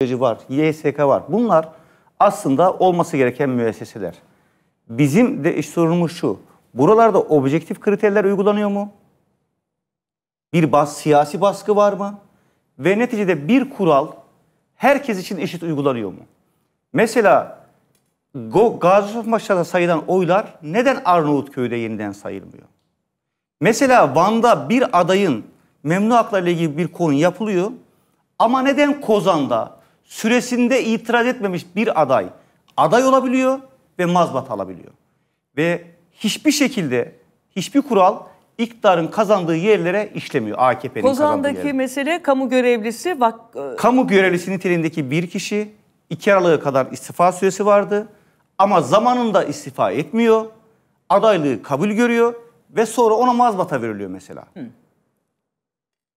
süreci var, YSK var. Bunlar aslında olması gereken müesseseler. Bizim de iş sorunumuz şu. Buralarda objektif kriterler uygulanıyor mu? Bir bas, siyasi baskı var mı? Ve neticede bir kural herkes için eşit uygulanıyor mu? Mesela Gaziosman maçlarında sayılan oylar neden Arnavutköy'de yeniden sayılmıyor? Mesela Van'da bir adayın memnu haklarıyla ilgili bir konu yapılıyor ama neden Kozan'da süresinde itiraz etmemiş bir aday aday olabiliyor ve mazbat alabiliyor. Ve hiçbir şekilde hiçbir kural iktidarın kazandığı yerlere işlemiyor AKP'nin kazandığı yerlere. mesele kamu görevlisi vak... Kamu görevlisi niteliğindeki bir kişi iki Aralık'a kadar istifa süresi vardı ama zamanında istifa etmiyor. Adaylığı kabul görüyor ve sonra ona mazbata veriliyor mesela. Hı.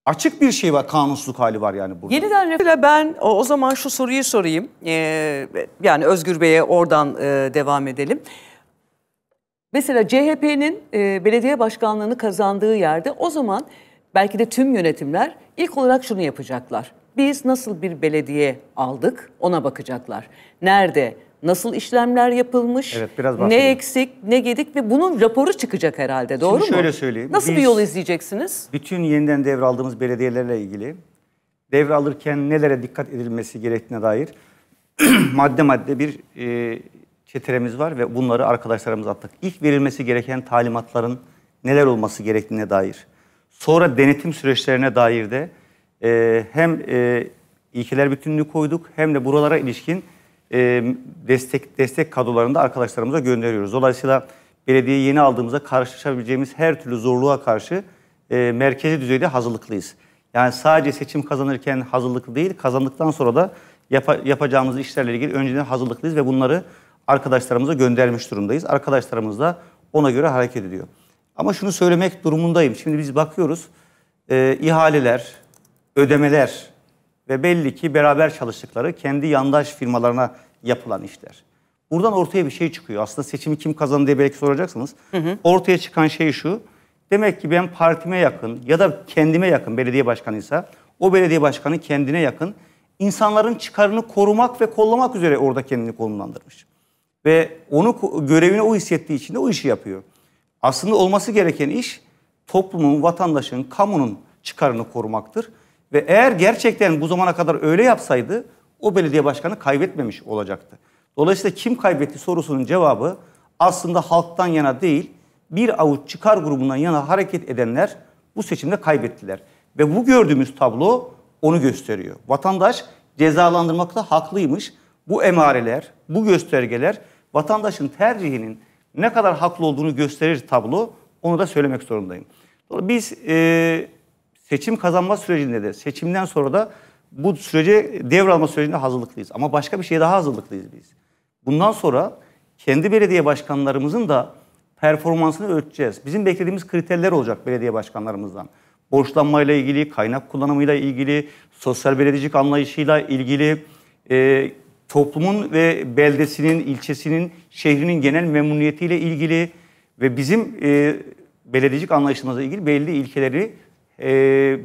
Açık bir şey var, kanunsuzluk hali var yani burada. Yeniden refere ben o, o zaman şu soruyu sorayım. Ee, yani Özgür Bey'e oradan e, devam edelim. Mesela CHP'nin e, belediye başkanlığını kazandığı yerde o zaman belki de tüm yönetimler ilk olarak şunu yapacaklar. Biz nasıl bir belediye aldık ona bakacaklar. Nerede Nasıl işlemler yapılmış? Evet, biraz ne eksik, ne gedik ve bunun raporu çıkacak herhalde. Doğru Şimdi mu? şöyle söyleyeyim. Nasıl bir yol izleyeceksiniz? Bütün yeniden devraldığımız belediyelerle ilgili devralırken nelere dikkat edilmesi gerektiğine dair madde madde bir e, çeteremiz var ve bunları arkadaşlarımız attık. İlk verilmesi gereken talimatların neler olması gerektiğine dair. Sonra denetim süreçlerine dair de e, hem e, ilkeler bütünlüğü koyduk hem de buralara ilişkin e, destek destek kadrolarını da arkadaşlarımıza gönderiyoruz. Dolayısıyla belediye yeni aldığımızda karşılaşabileceğimiz her türlü zorluğa karşı e, merkezi düzeyde hazırlıklıyız. Yani sadece seçim kazanırken hazırlıklı değil, kazandıktan sonra da yap- yapacağımız işlerle ilgili önceden hazırlıklıyız ve bunları arkadaşlarımıza göndermiş durumdayız. Arkadaşlarımız da ona göre hareket ediyor. Ama şunu söylemek durumundayım. Şimdi biz bakıyoruz, e, ihaleler, ödemeler ve belli ki beraber çalıştıkları kendi yandaş firmalarına yapılan işler. Buradan ortaya bir şey çıkıyor. Aslında seçimi kim kazandı diye belki soracaksınız. Hı hı. Ortaya çıkan şey şu. Demek ki ben partime yakın ya da kendime yakın belediye başkanıysa o belediye başkanı kendine yakın insanların çıkarını korumak ve kollamak üzere orada kendini konumlandırmış. Ve onu görevini o hissettiği için de o işi yapıyor. Aslında olması gereken iş toplumun, vatandaşın, kamunun çıkarını korumaktır. Ve eğer gerçekten bu zamana kadar öyle yapsaydı o belediye başkanı kaybetmemiş olacaktı. Dolayısıyla kim kaybetti sorusunun cevabı aslında halktan yana değil, bir avuç çıkar grubundan yana hareket edenler bu seçimde kaybettiler. Ve bu gördüğümüz tablo onu gösteriyor. Vatandaş cezalandırmakta haklıymış. Bu emareler, bu göstergeler vatandaşın tercihinin ne kadar haklı olduğunu gösterir tablo. Onu da söylemek zorundayım. Biz e, seçim kazanma sürecinde de seçimden sonra da bu sürece devralma sürecinde hazırlıklıyız. Ama başka bir şeye daha hazırlıklıyız biz. Bundan sonra kendi belediye başkanlarımızın da performansını ölçeceğiz. Bizim beklediğimiz kriterler olacak belediye başkanlarımızdan. Borçlanmayla ilgili, kaynak kullanımıyla ilgili, sosyal belediyecilik anlayışıyla ilgili, e, toplumun ve beldesinin, ilçesinin, şehrinin genel memnuniyetiyle ilgili ve bizim e, belediyecilik anlayışımızla ilgili belli ilkeleri e,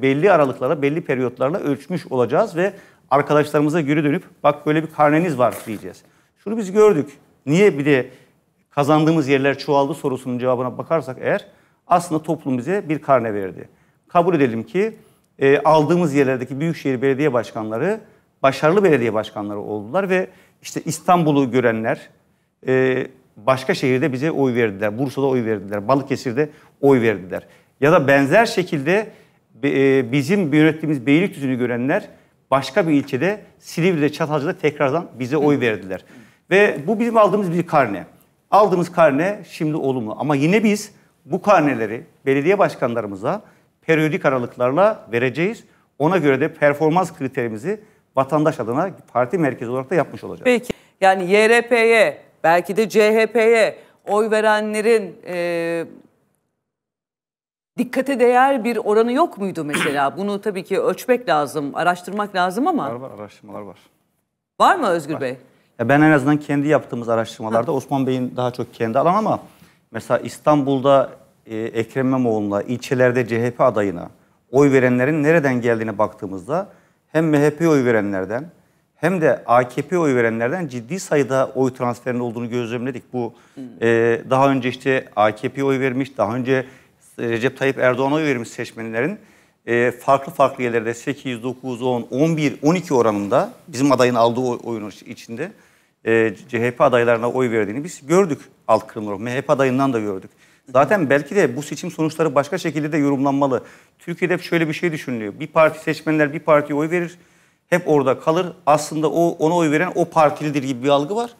belli aralıklara, belli periyotlarla ölçmüş olacağız ve arkadaşlarımıza geri dönüp bak böyle bir karneniz var diyeceğiz. Şunu biz gördük. Niye bir de kazandığımız yerler çoğaldı sorusunun cevabına bakarsak eğer aslında toplum bize bir karne verdi. Kabul edelim ki e, aldığımız yerlerdeki büyükşehir belediye başkanları başarılı belediye başkanları oldular ve işte İstanbul'u görenler e, başka şehirde bize oy verdiler. Bursa'da oy verdiler. Balıkesir'de oy verdiler. Ya da benzer şekilde e, bizim yönettiğimiz Beylikdüzü'nü görenler başka bir ilçede Silivri'de, Çatalca'da tekrardan bize oy verdiler. Ve bu bizim aldığımız bir karne. Aldığımız karne şimdi olumlu. Ama yine biz bu karneleri belediye başkanlarımıza periyodik aralıklarla vereceğiz. Ona göre de performans kriterimizi vatandaş adına parti merkezi olarak da yapmış olacağız. Peki yani YRP'ye belki de CHP'ye oy verenlerin e, dikkate değer bir oranı yok muydu mesela? Bunu tabii ki ölçmek lazım, araştırmak lazım ama. Var var araştırmalar var. Var mı Özgür var. Bey? Ya ben en azından kendi yaptığımız araştırmalarda ha. Osman Bey'in daha çok kendi alan ama mesela İstanbul'da e, Ekrem İmamoğlu'na, ilçelerde CHP adayına oy verenlerin nereden geldiğine baktığımızda hem MHP oy verenlerden hem de AKP oy verenlerden ciddi sayıda oy transferinin olduğunu gözlemledik. Bu hmm. e, daha önce işte AKP oy vermiş, daha önce e, Recep Tayyip Erdoğan'a oy vermiş seçmenlerin e, farklı farklı yerlerde 8, 9, 10, 11, 12 oranında bizim adayın aldığı oyunun içinde e, CHP adaylarına oy verdiğini biz gördük alt kırımları. MHP adayından da gördük. Zaten belki de bu seçim sonuçları başka şekilde de yorumlanmalı. Türkiye'de hep şöyle bir şey düşünülüyor. Bir parti seçmenler bir partiye oy verir, hep orada kalır. Aslında o ona oy veren o partilidir gibi bir algı var.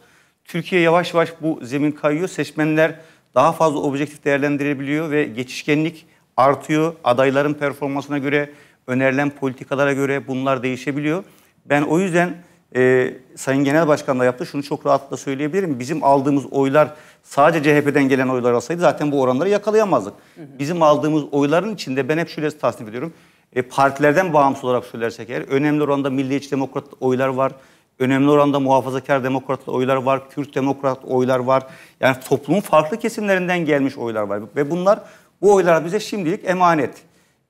Türkiye yavaş yavaş bu zemin kayıyor. Seçmenler daha fazla objektif değerlendirebiliyor ve geçişkenlik artıyor. Adayların performansına göre, önerilen politikalara göre bunlar değişebiliyor. Ben o yüzden e, Sayın Genel Başkan da yaptı. Şunu çok rahatlıkla söyleyebilirim. Bizim aldığımız oylar sadece CHP'den gelen oylar olsaydı zaten bu oranları yakalayamazdık. Bizim aldığımız oyların içinde ben hep şöyle tasnif ediyorum. E, partilerden bağımsız olarak söylersek eğer önemli oranda Milliyetçi Demokrat oylar var önemli oranda muhafazakar demokrat oylar var, Kürt demokrat oylar var. Yani toplumun farklı kesimlerinden gelmiş oylar var ve bunlar bu oylar bize şimdilik emanet.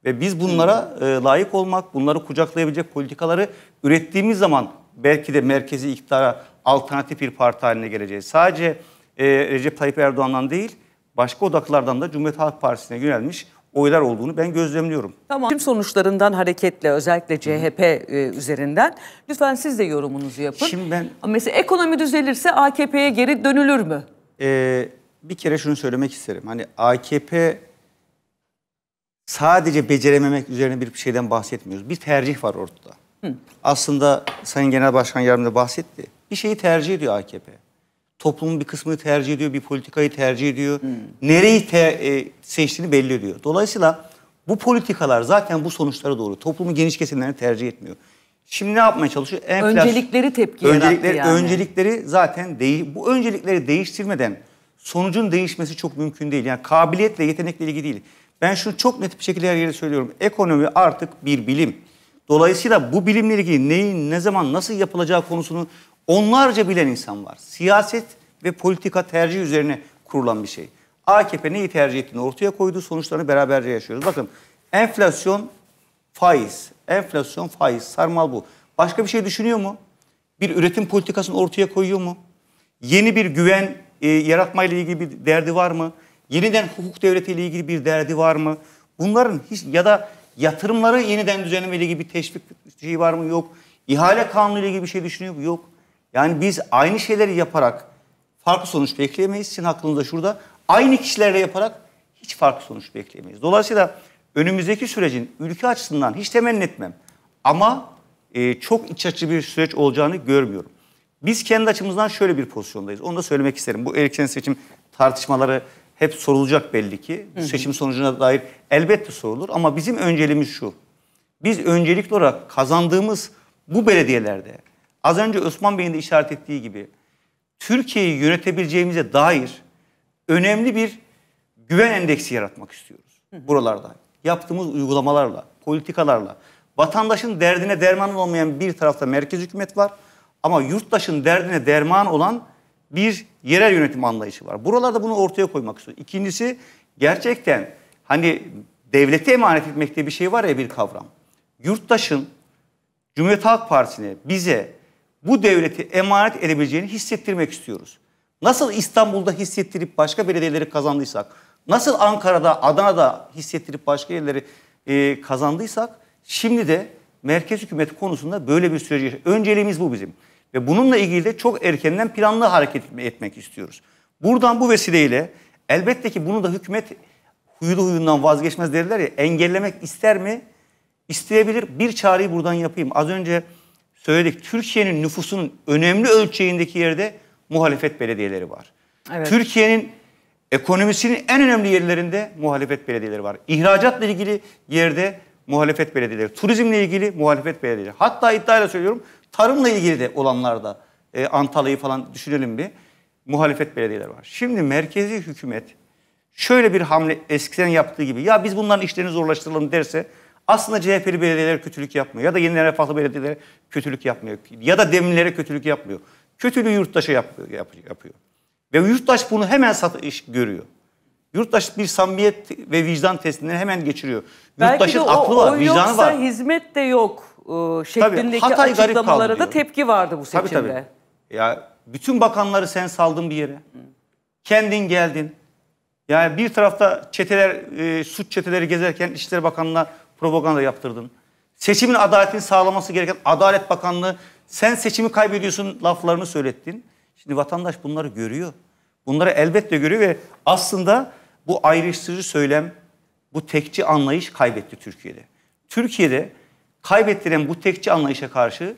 Ve biz bunlara e, layık olmak, bunları kucaklayabilecek politikaları ürettiğimiz zaman belki de merkezi iktidara alternatif bir parti haline geleceğiz. Sadece e, Recep Tayyip Erdoğan'dan değil, başka odaklardan da Cumhuriyet Halk Partisi'ne yönelmiş oylar olduğunu ben gözlemliyorum. Tamam. Tüm sonuçlarından hareketle özellikle CHP e, üzerinden lütfen siz de yorumunuzu yapın. Şimdi ben mesela ekonomi düzelirse AKP'ye geri dönülür mü? E, bir kere şunu söylemek isterim. Hani AKP sadece becerememek üzerine bir şeyden bahsetmiyoruz. Bir tercih var ortada. Hı. Aslında Sayın Genel Başkan Yardımcı bahsetti. Bir şeyi tercih ediyor AKP toplumun bir kısmını tercih ediyor, bir politikayı tercih ediyor. Hmm. Nereyi te, e, seçtiğini belli ediyor. Dolayısıyla bu politikalar zaten bu sonuçlara doğru. Toplumu geniş kesimlerini tercih etmiyor. Şimdi ne yapmaya çalışıyor? Enflasyon, öncelikleri tepki öncelikleri, yani. Öncelikleri zaten değil. Bu öncelikleri değiştirmeden sonucun değişmesi çok mümkün değil. Yani kabiliyetle, yetenekle ilgili değil. Ben şunu çok net bir şekilde her yere söylüyorum. Ekonomi artık bir bilim. Dolayısıyla bu bilimle ilgili neyin, ne zaman, nasıl yapılacağı konusunu Onlarca bilen insan var. Siyaset ve politika tercih üzerine kurulan bir şey. AKP neyi tercih ettiğini ortaya koydu. Sonuçlarını beraberce yaşıyoruz. Bakın enflasyon faiz. Enflasyon faiz. Sarmal bu. Başka bir şey düşünüyor mu? Bir üretim politikasını ortaya koyuyor mu? Yeni bir güven e, yaratmayla ilgili bir derdi var mı? Yeniden hukuk devletiyle ilgili bir derdi var mı? Bunların hiç ya da yatırımları yeniden düzenleme ile ilgili bir teşvik şeyi var mı? Yok. İhale kanunu ile ilgili bir şey düşünüyor mu? Yok. Yani biz aynı şeyleri yaparak farklı sonuç bekleyemeyiz. Sizin aklınızda şurada. Aynı kişilerle yaparak hiç farklı sonuç bekleyemeyiz. Dolayısıyla önümüzdeki sürecin ülke açısından hiç temenni etmem. Ama e, çok iç açıcı bir süreç olacağını görmüyorum. Biz kendi açımızdan şöyle bir pozisyondayız. Onu da söylemek isterim. Bu erken seçim tartışmaları hep sorulacak belli ki. Bu seçim sonucuna dair elbette sorulur. Ama bizim önceliğimiz şu. Biz öncelikli olarak kazandığımız bu belediyelerde Az önce Osman Bey'in de işaret ettiği gibi Türkiye'yi yönetebileceğimize dair önemli bir güven endeksi yaratmak istiyoruz. Buralarda yaptığımız uygulamalarla, politikalarla. Vatandaşın derdine derman olmayan bir tarafta merkez hükümet var ama yurttaşın derdine derman olan bir yerel yönetim anlayışı var. Buralarda bunu ortaya koymak istiyoruz. İkincisi gerçekten hani devlete emanet etmek diye bir şey var ya bir kavram. Yurttaşın Cumhuriyet Halk Partisi'ne, bize bu devleti emanet edebileceğini hissettirmek istiyoruz. Nasıl İstanbul'da hissettirip başka belediyeleri kazandıysak, nasıl Ankara'da, Adana'da hissettirip başka yerleri e, kazandıysak, şimdi de merkez hükümet konusunda böyle bir süreci önceliğimiz bu bizim. Ve bununla ilgili de çok erkenden planlı hareket etmek istiyoruz. Buradan bu vesileyle elbette ki bunu da hükümet huylu huyundan vazgeçmez derler ya engellemek ister mi? İsteyebilir. Bir çağrıyı buradan yapayım. Az önce söyledik. Türkiye'nin nüfusunun önemli ölçeğindeki yerde muhalefet belediyeleri var. Evet. Türkiye'nin ekonomisinin en önemli yerlerinde muhalefet belediyeleri var. İhracatla ilgili yerde muhalefet belediyeleri, turizmle ilgili muhalefet belediyeleri. Hatta iddiayla söylüyorum tarımla ilgili de olanlarda e, Antalya'yı falan düşünelim bir muhalefet belediyeleri var. Şimdi merkezi hükümet şöyle bir hamle eskiden yaptığı gibi ya biz bunların işlerini zorlaştıralım derse aslında CHP'li belediyelere kötülük yapmıyor. Ya da yenilere refahlı belediyelere kötülük yapmıyor. Ya da demirlere kötülük yapmıyor. Kötülüğü yurttaşa yapıyor. yapıyor. Ve yurttaş bunu hemen sat iş görüyor. Yurttaş bir samimiyet ve vicdan testini hemen geçiriyor. Yurttaşın Belki de o, aklı var, o vicdanı yoksa hizmet de yok e, şeklindeki tabii, açıklamalara da tepki vardı bu seçimde. Tabii, tabii. Ya bütün bakanları sen saldın bir yere. Kendin geldin. Yani bir tarafta çeteler, e, suç çeteleri gezerken İçişleri Bakanlığı'na propaganda yaptırdın. Seçimin adaletini sağlaması gereken Adalet Bakanlığı sen seçimi kaybediyorsun laflarını söylettin. Şimdi vatandaş bunları görüyor. Bunları elbette görüyor ve aslında bu ayrıştırıcı söylem, bu tekçi anlayış kaybetti Türkiye'de. Türkiye'de kaybettiren bu tekçi anlayışa karşı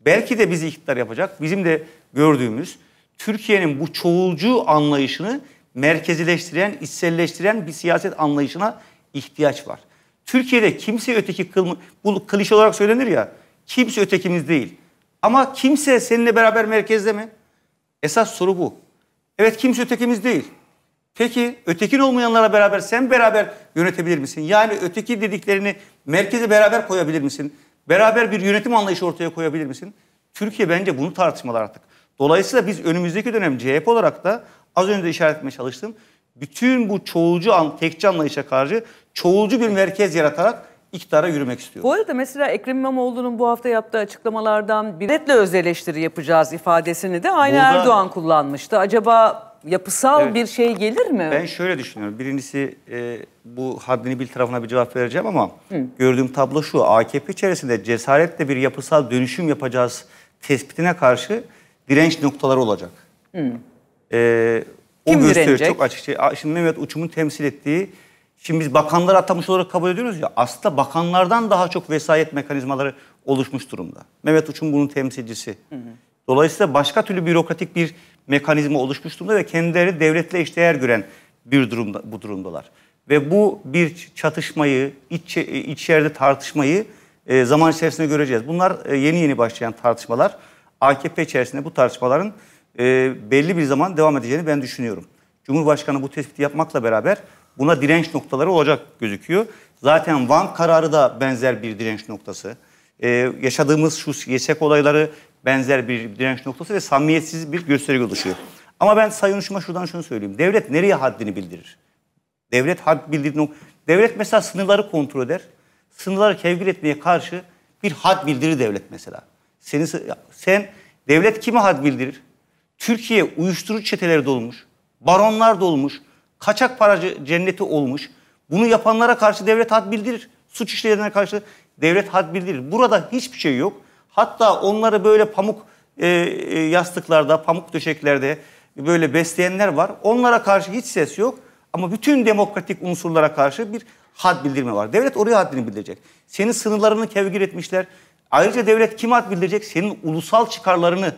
belki de bizi iktidar yapacak, bizim de gördüğümüz Türkiye'nin bu çoğulcu anlayışını merkezileştiren, içselleştiren bir siyaset anlayışına ihtiyaç var. Türkiye'de kimse öteki kılma, bu klişe olarak söylenir ya kimse ötekimiz değil. Ama kimse seninle beraber merkezde mi? Esas soru bu. Evet kimse ötekimiz değil. Peki ötekin olmayanlara beraber sen beraber yönetebilir misin? Yani öteki dediklerini merkeze beraber koyabilir misin? Beraber bir yönetim anlayışı ortaya koyabilir misin? Türkiye bence bunu tartışmalı artık. Dolayısıyla biz önümüzdeki dönem CHP olarak da az önce işaret etmeye çalıştım bütün bu çoğulcu, an, tekçi anlayışa karşı çoğulcu bir merkez yaratarak iktidara yürümek istiyor. Bu arada mesela Ekrem İmamoğlu'nun bu hafta yaptığı açıklamalardan biletle öz eleştiri yapacağız ifadesini de aynı Burada, Erdoğan kullanmıştı. Acaba yapısal evet, bir şey gelir mi? Ben şöyle düşünüyorum. Birincisi e, bu haddini bil tarafına bir cevap vereceğim ama Hı. gördüğüm tablo şu. AKP içerisinde cesaretle bir yapısal dönüşüm yapacağız tespitine karşı direnç noktaları olacak. Hı. E, kim o gösteriyor çok açık Şimdi Mehmet Uçum'un temsil ettiği Şimdi biz bakanlar atamış olarak kabul ediyoruz ya aslında bakanlardan daha çok vesayet mekanizmaları oluşmuş durumda. Mehmet Uç'un bunun temsilcisi. Hı hı. Dolayısıyla başka türlü bürokratik bir mekanizma oluşmuş durumda ve kendileri devletle eşdeğer gören bir durumda bu durumdalar. Ve bu bir çatışmayı, iç, e, iç yerde tartışmayı e, zaman içerisinde göreceğiz. Bunlar e, yeni yeni başlayan tartışmalar. AKP içerisinde bu tartışmaların e, belli bir zaman devam edeceğini ben düşünüyorum. Cumhurbaşkanı bu tespiti yapmakla beraber buna direnç noktaları olacak gözüküyor. Zaten Van kararı da benzer bir direnç noktası. Ee, yaşadığımız şu yesek olayları benzer bir direnç noktası ve samimiyetsiz bir gösteri oluşuyor. Ama ben Sayın Uçum'a şuradan şunu söyleyeyim. Devlet nereye haddini bildirir? Devlet had bildirir. Devlet mesela sınırları kontrol eder. Sınırları kevgir etmeye karşı bir had bildirir devlet mesela. Seni, sen devlet kime had bildirir? Türkiye uyuşturucu çeteleri dolmuş, baronlar dolmuş, kaçak para cenneti olmuş. Bunu yapanlara karşı devlet had bildirir. Suç işleyenlere karşı devlet had bildirir. Burada hiçbir şey yok. Hatta onları böyle pamuk e, e, yastıklarda, pamuk döşeklerde böyle besleyenler var. Onlara karşı hiç ses yok. Ama bütün demokratik unsurlara karşı bir had bildirme var. Devlet oraya haddini bildirecek. Senin sınırlarını kevgir etmişler. Ayrıca devlet kim had bildirecek? Senin ulusal çıkarlarını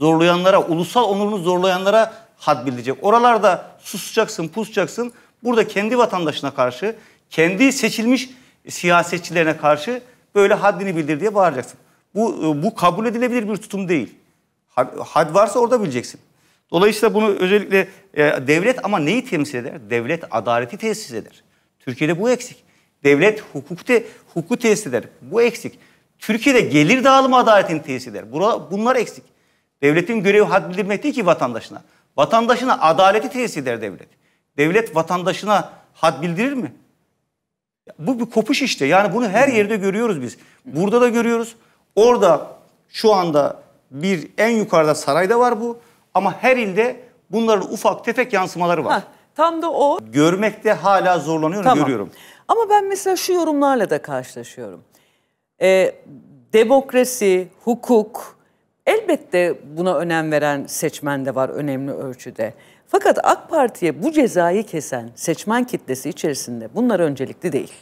zorlayanlara, ulusal onurunu zorlayanlara had bildirecek. Oralarda susacaksın, pusacaksın. Burada kendi vatandaşına karşı, kendi seçilmiş siyasetçilerine karşı böyle haddini bildir diye bağıracaksın. Bu, e, bu kabul edilebilir bir tutum değil. Had varsa orada bileceksin. Dolayısıyla bunu özellikle e, devlet ama neyi temsil eder? Devlet adaleti tesis eder. Türkiye'de bu eksik. Devlet hukukte te, hukuku tesis eder. Bu eksik. Türkiye'de gelir dağılımı adaletini tesis eder. Bura, bunlar eksik. Devletin görevi bildirmek değil ki vatandaşına. Vatandaşına adaleti tesis eder devlet. Devlet vatandaşına had bildirir mi? Bu bir kopuş işte. Yani bunu her yerde görüyoruz biz. Burada da görüyoruz. Orada şu anda bir en yukarıda sarayda var bu. Ama her ilde bunların ufak tefek yansımaları var. Heh, tam da o. Görmekte hala zorlanıyorum, tamam. görüyorum. Ama ben mesela şu yorumlarla da karşılaşıyorum. Ee, demokrasi, hukuk, Elbette buna önem veren seçmen de var önemli ölçüde. Fakat AK Parti'ye bu cezayı kesen seçmen kitlesi içerisinde bunlar öncelikli değil.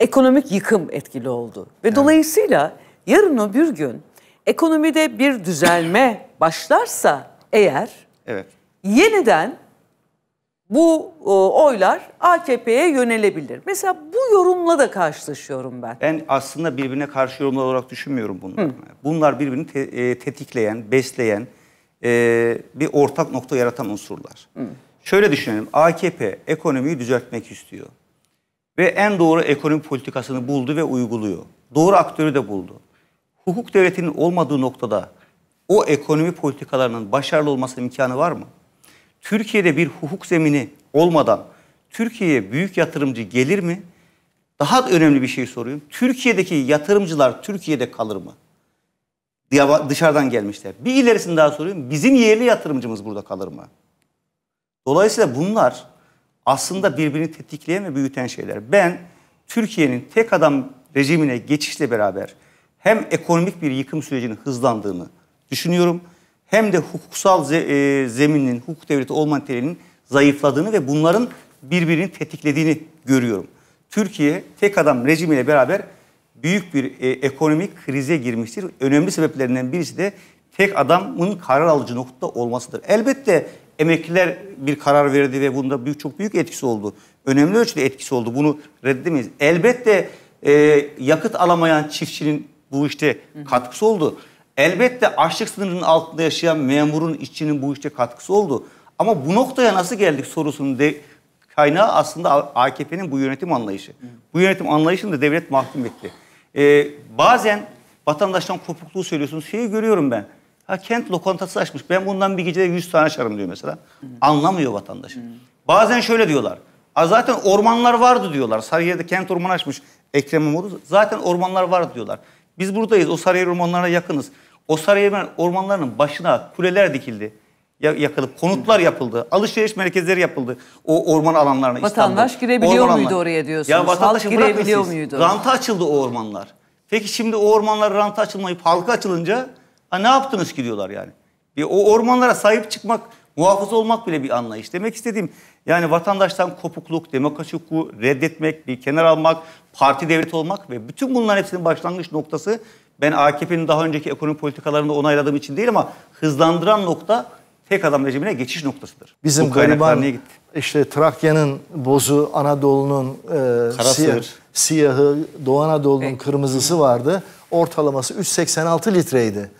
Ekonomik yıkım etkili oldu. Ve evet. dolayısıyla yarın o bir gün ekonomide bir düzelme başlarsa eğer evet. yeniden bu e, oylar AKP'ye yönelebilir. Mesela bu yorumla da karşılaşıyorum ben. Ben aslında birbirine karşı yorumlar olarak düşünmüyorum bunları. Hı. Bunlar birbirini te, e, tetikleyen, besleyen e, bir ortak nokta yaratan unsurlar. Hı. Şöyle düşünelim. AKP ekonomiyi düzeltmek istiyor. Ve en doğru ekonomi politikasını buldu ve uyguluyor. Doğru aktörü de buldu. Hukuk devletinin olmadığı noktada o ekonomi politikalarının başarılı olması imkanı var mı? Türkiye'de bir hukuk zemini olmadan Türkiye'ye büyük yatırımcı gelir mi? Daha önemli bir şey soruyorum. Türkiye'deki yatırımcılar Türkiye'de kalır mı? Dışarıdan gelmişler. Bir ilerisini daha soruyorum. Bizim yerli yatırımcımız burada kalır mı? Dolayısıyla bunlar aslında birbirini tetikleyen ve büyüten şeyler. Ben Türkiye'nin tek adam rejimine geçişle beraber hem ekonomik bir yıkım sürecinin hızlandığını düşünüyorum hem de hukuksal ze, e, zeminin, hukuk devleti olma niteliğinin zayıfladığını ve bunların birbirini tetiklediğini görüyorum. Türkiye tek adam rejimiyle beraber büyük bir e, ekonomik krize girmiştir. Önemli sebeplerinden birisi de tek adamın karar alıcı noktada olmasıdır. Elbette emekliler bir karar verdi ve bunda büyük, çok büyük etkisi oldu. Önemli ölçüde etkisi oldu. Bunu reddedemeyiz. Elbette e, yakıt alamayan çiftçinin bu işte katkısı oldu. Elbette açlık sınırının altında yaşayan memurun, işçinin bu işte katkısı oldu. Ama bu noktaya nasıl geldik sorusunun de kaynağı aslında AKP'nin bu yönetim anlayışı. Bu yönetim anlayışını da devlet mahkum etti. Ee, bazen vatandaştan kopukluğu söylüyorsunuz. Şeyi görüyorum ben. Ha kent lokantası açmış. Ben bundan bir gecede 100 tane açarım diyor mesela. Anlamıyor vatandaş. Bazen şöyle diyorlar. A zaten ormanlar vardı diyorlar. Sarıyer'de kent ormanı açmış Ekrem İmamoğlu. Zaten ormanlar vardı diyorlar. Biz buradayız. O Sarıyer ormanlarına yakınız. O Sarıyer ormanlarının başına kuleler dikildi. Yakılıp konutlar yapıldı. Alışveriş merkezleri yapıldı. O orman alanlarına Vatandaş İstanbul. girebiliyor orman muydu alanlar. oraya diyorsunuz? Ya vatandaş girebiliyor muydu? Ranta açıldı o ormanlar. Peki şimdi o ormanlar ranta açılmayıp halka açılınca ha, ne yaptınız ki diyorlar yani. E, o ormanlara sahip çıkmak Muhafız olmak bile bir anlayış. Demek istediğim yani vatandaştan kopukluk, demokrasi hukuku reddetmek, bir kenar almak, parti devleti olmak ve bütün bunların hepsinin başlangıç noktası ben AKP'nin daha önceki ekonomi politikalarında onayladığım için değil ama hızlandıran nokta tek adam rejimine geçiş noktasıdır. Bizim Bu gariban gitti. işte Trakya'nın bozu, Anadolu'nun e, siyah, siyahı, Doğu Anadolu'nun e. kırmızısı vardı. Ortalaması 3.86 litreydi.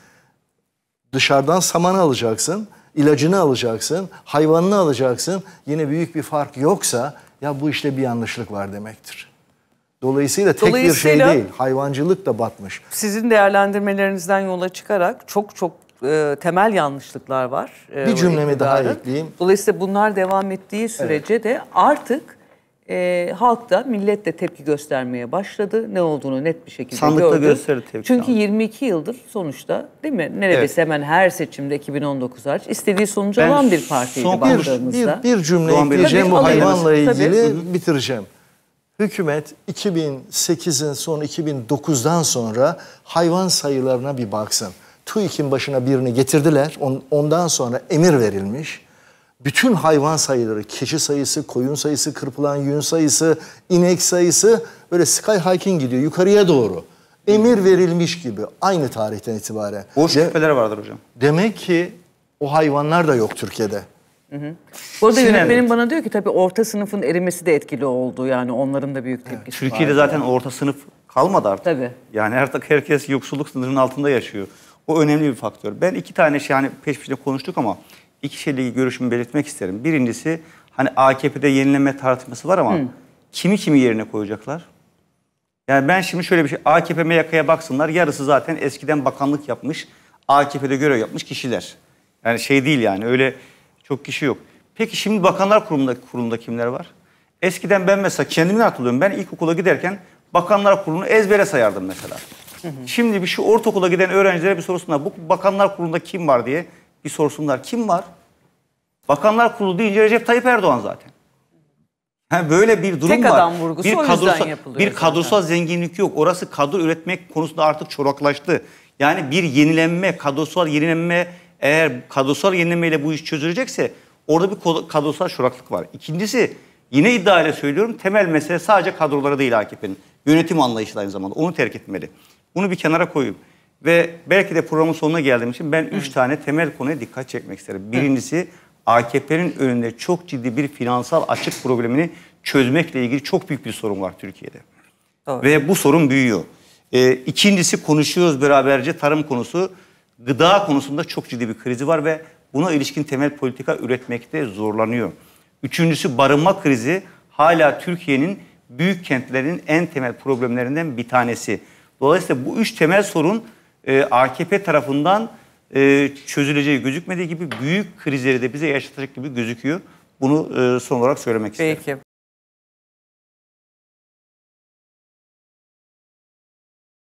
Dışarıdan saman alacaksın ilacını alacaksın, hayvanını alacaksın. Yine büyük bir fark yoksa ya bu işte bir yanlışlık var demektir. Dolayısıyla tek Dolayısıyla, bir şey değil. Hayvancılık da batmış. Sizin değerlendirmelerinizden yola çıkarak çok çok e, temel yanlışlıklar var. E, bir cümlemi daha ekleyeyim. Dolayısıyla bunlar devam ettiği sürece evet. de artık e, halk da millet de tepki göstermeye başladı. Ne olduğunu net bir şekilde Sandıkta gördü. Sandıkta gösterdi tepki. Çünkü sandık. 22 yıldır sonuçta değil mi? Neredeyse evet. hemen her seçimde 2019 hariç istediği sonucu ben alan bir partiydi son baktığımızda. Bir, bir, bir cümle ekleyeceğim bu hayvanla ilgili Tabii. bitireceğim. Hükümet 2008'in sonu 2009'dan sonra hayvan sayılarına bir baksın. TÜİK'in başına birini getirdiler. Ondan sonra emir verilmiş bütün hayvan sayıları, keçi sayısı, koyun sayısı, kırpılan yün sayısı, inek sayısı böyle sky hiking gidiyor yukarıya doğru. Emir verilmiş gibi aynı tarihten itibaren. Boş De küpeler vardır hocam. Demek ki o hayvanlar da yok Türkiye'de. Hı hı. Bu arada yönetmenim bana diyor ki tabii orta sınıfın erimesi de etkili oldu. Yani onların da büyük tepkisi evet. Türkiye'de zaten orta sınıf kalmadı artık. Tabii. Yani artık herkes yoksulluk sınırının altında yaşıyor. O önemli bir faktör. Ben iki tane şey yani peş peşe konuştuk ama iki şeyle görüşümü belirtmek isterim. Birincisi hani AKP'de yenileme tartışması var ama Hı. kimi kimi yerine koyacaklar? Yani ben şimdi şöyle bir şey, AKP MYK'ya baksınlar yarısı zaten eskiden bakanlık yapmış, AKP'de görev yapmış kişiler. Yani şey değil yani öyle çok kişi yok. Peki şimdi bakanlar Kurulu'nda kurumunda kimler var? Eskiden ben mesela kendimden hatırlıyorum. Ben ilkokula giderken bakanlar kurulunu ezbere sayardım mesela. Hı hı. Şimdi bir şu ortaokula giden öğrencilere bir sorsunlar. Bu bakanlar kurulunda kim var diye bir sorsunlar kim var? Bakanlar Kurulu deyince Recep Tayyip Erdoğan zaten. Yani böyle bir durum var. Tek adam vurgusu bir o kadrosa, yapılıyor. Bir kadrosal zaten. zenginlik yok. Orası kadro üretmek konusunda artık çoraklaştı. Yani bir yenilenme, kadrosal yenilenme eğer kadrosal yenilemeyle bu iş çözülecekse orada bir kadrosal çoraklık var. İkincisi yine iddia ile söylüyorum temel mesele sadece kadrolara değil AKP'nin. Yönetim anlayışı aynı zamanda. Onu terk etmeli. Bunu bir kenara koyayım. Ve belki de programın sonuna geldiğim için ben üç tane temel konuya dikkat çekmek isterim. Birincisi AKP'nin önünde çok ciddi bir finansal açık problemini çözmekle ilgili çok büyük bir sorun var Türkiye'de. Doğru. Ve bu sorun büyüyor. Ee, ikincisi konuşuyoruz beraberce tarım konusu. Gıda konusunda çok ciddi bir krizi var ve buna ilişkin temel politika üretmekte zorlanıyor. Üçüncüsü barınma krizi hala Türkiye'nin büyük kentlerin en temel problemlerinden bir tanesi. Dolayısıyla bu üç temel sorun e, AKP tarafından e, çözüleceği gözükmediği gibi büyük krizleri de bize yaşatacak gibi gözüküyor. Bunu e, son olarak söylemek Peki. isterim.